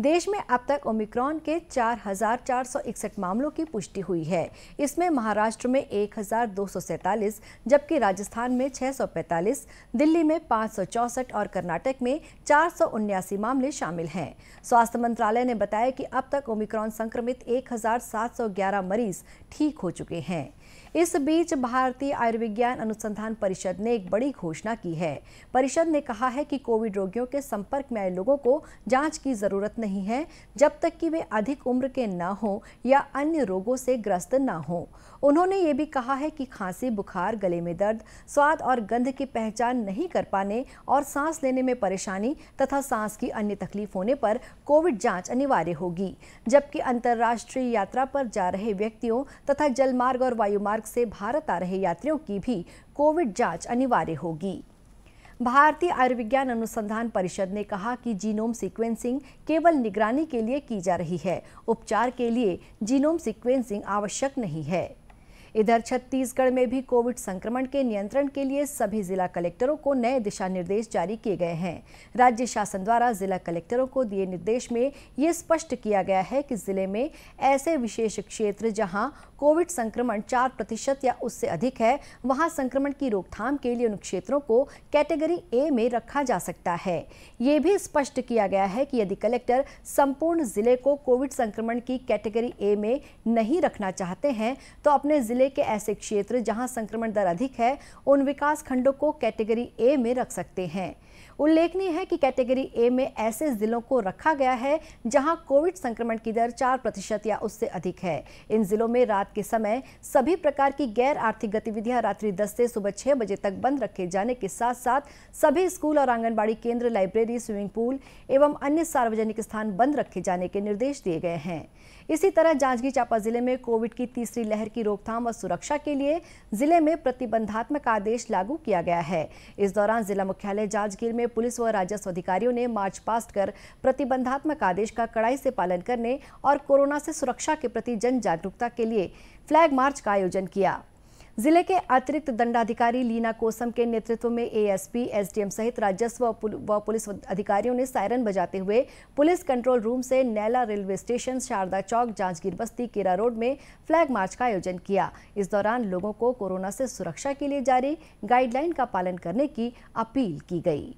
देश में अब तक ओमिक्रॉन के 4,461 मामलों की पुष्टि हुई है इसमें महाराष्ट्र में एक जबकि राजस्थान में 645, दिल्ली में पाँच और कर्नाटक में चार मामले शामिल हैं स्वास्थ्य मंत्रालय ने बताया कि अब तक ओमिक्रॉन संक्रमित 1,711 मरीज ठीक हो चुके हैं इस बीच भारतीय आयुर्विज्ञान अनुसंधान परिषद ने एक बड़ी घोषणा की है परिषद ने कहा है कि कोविड रोगियों के संपर्क में आए लोगों को जांच की जरूरत नहीं नहीं है जब तक कि वे अधिक उम्र के न हो या अन्य रोगों से ग्रस्त न हो उन्होंने ये भी कहा है कि खांसी बुखार गले में दर्द स्वाद और गंध की पहचान नहीं कर पाने और सांस लेने में परेशानी तथा सांस की अन्य तकलीफ होने पर कोविड जांच अनिवार्य होगी जबकि अंतर्राष्ट्रीय यात्रा पर जा रहे व्यक्तियों तथा जलमार्ग और वायुमार्ग से भारत आ रहे यात्रियों की भी कोविड जांच अनिवार्य होगी भारतीय आयुर्विज्ञान अनुसंधान परिषद ने कहा कि जीनोम सीक्वेंसिंग केवल निगरानी के लिए की जा रही है उपचार के लिए जीनोम सीक्वेंसिंग आवश्यक नहीं है इधर छत्तीसगढ़ में भी कोविड संक्रमण के नियंत्रण के लिए सभी जिला कलेक्टरों को नए दिशा निर्देश जारी किए गए हैं राज्य शासन द्वारा जिला कलेक्टरों को दिए निर्देश में ये स्पष्ट किया गया है कि जिले में ऐसे विशेष क्षेत्र जहां कोविड संक्रमण चार प्रतिशत या उससे अधिक है वहां संक्रमण की रोकथाम के लिए उन क्षेत्रों को कैटेगरी ए में रखा जा सकता है ये भी स्पष्ट किया गया है कि यदि कलेक्टर संपूर्ण जिले को कोविड संक्रमण की कैटेगरी ए में नहीं रखना चाहते हैं तो अपने जिले जिले के ऐसे क्षेत्र जहां संक्रमण दर अधिक है उन विकास खंडों को कैटेगरी ए में रख सकते हैं उल्लेखनीय है कि कैटेगरी ए में ऐसे जिलों को रखा गया है जहां कोविड संक्रमण की दर चार प्रतिशत या उससे अधिक है इन जिलों में रात के समय सभी प्रकार की गैर आर्थिक गतिविधियां रात्रि दस से सुबह छह बजे तक बंद रखे जाने के साथ साथ सभी स्कूल और आंगनबाड़ी केंद्र लाइब्रेरी स्विमिंग पूल एवं अन्य सार्वजनिक स्थान बंद रखे जाने के निर्देश दिए गए हैं इसी तरह जांजगीर चांपा जिले में कोविड की तीसरी लहर की रोकथाम व सुरक्षा के लिए जिले में प्रतिबंधात्मक आदेश लागू किया गया है इस दौरान जिला मुख्यालय जांजगीर में पुलिस व राजस्व अधिकारियों ने मार्च पास्ट कर प्रतिबंधात्मक आदेश का कड़ाई से पालन करने और कोरोना से सुरक्षा के प्रति जन जागरूकता के लिए फ्लैग मार्च का आयोजन किया जिले के अतिरिक्त दंडाधिकारी लीना कोसम के नेतृत्व में एएसपी एसडीएम सहित राजस्व व पुलिस अधिकारियों ने सायरन बजाते हुए पुलिस कंट्रोल रूम से Naila railway station Sharda Chowk Janjgir Basti Kera road में फ्लैग मार्च का आयोजन किया इस दौरान लोगों को कोरोना से सुरक्षा के लिए जारी गाइडलाइन का पालन करने की अपील की गई